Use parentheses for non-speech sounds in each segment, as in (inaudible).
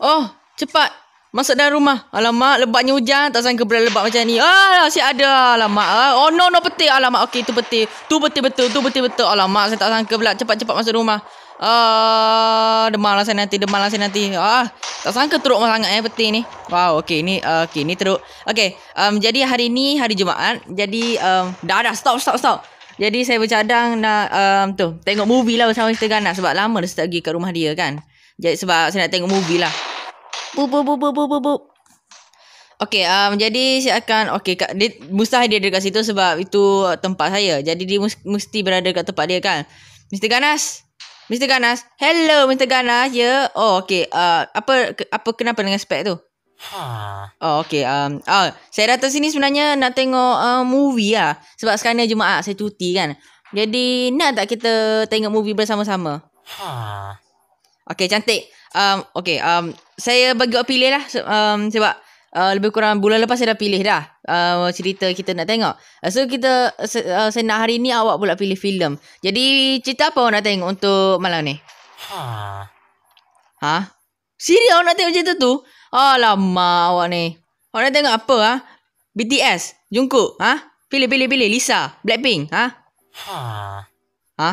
Oh, cepat. Masuk dalam rumah. Alamak, lebatnya hujan. Tak sangka berada lebat macam ni. Ah, asyik ada. Alamak. Oh, no, no, peti. Alamak, okey, tu peti. Tu peti betul, tu peti betul. Alamak, saya tak sangka pula. Cepat-cepat masuk rumah. Ah, demam lah saya nanti. Demam lah saya nanti. Ah, tak sangka teruk sangat eh, peti ni. Wow, okey, ni, uh, okey, ni teruk. Okey, um, jadi hari ni, hari Jumaat. Jadi, um, dah, dah, stop, stop, stop. Jadi, saya bercadang nak, um, tu, tengok movie lah bersama Mr. Ganas. Sebab lama dah start pergi kat rumah dia kan. Jadi sebab saya nak tengok movie lah. Bu bu bu bu bu bu. bu. Okey, um, jadi saya akan okey kak dia mustahil dia dekat situ sebab itu tempat saya. Jadi dia mesti berada dekat tempat dia kan. Mr Ganas. Mr Ganas. Hello Mr Ganas. Ya. Yeah. Oh okey. Uh, apa apa kenapa dengan spek tu? Ha. Oh okey. Um, oh, saya datang sini sebenarnya nak tengok uh, movie lah. Sebab sekarang ni Jumaat saya cuti kan. Jadi nak tak kita tengok movie bersama-sama? Ha. Okay cantik um, Okay um, Saya bagi awak pilih lah um, Sebab uh, Lebih kurang bulan lepas Saya dah pilih dah uh, Cerita kita nak tengok uh, So kita uh, Saya nak hari ni Awak pula pilih filem. Jadi Cerita apa awak nak tengok Untuk malam ni Ha Ha Siri awak nak tengok cerita tu Alamak awak ni Awak nak tengok apa ha BTS Jungkook Ha Pilih pilih pilih Lisa Blackpink Ha Ha Ha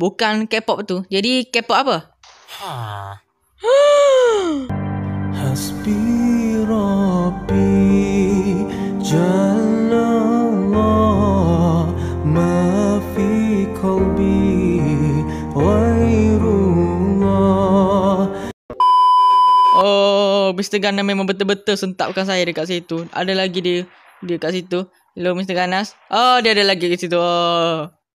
Bukan K-pop tu Jadi K-pop apa Ah. (gasps) Hasbi Rabbi Jalla Allah Ma fi kalbi Oh, Mr. Ganas memang betul-betul sentapkan saya dekat situ. Ada lagi dia. Dia kat situ. Hello, Mr. Ganas. Oh, dia ada lagi kat situ. Oh.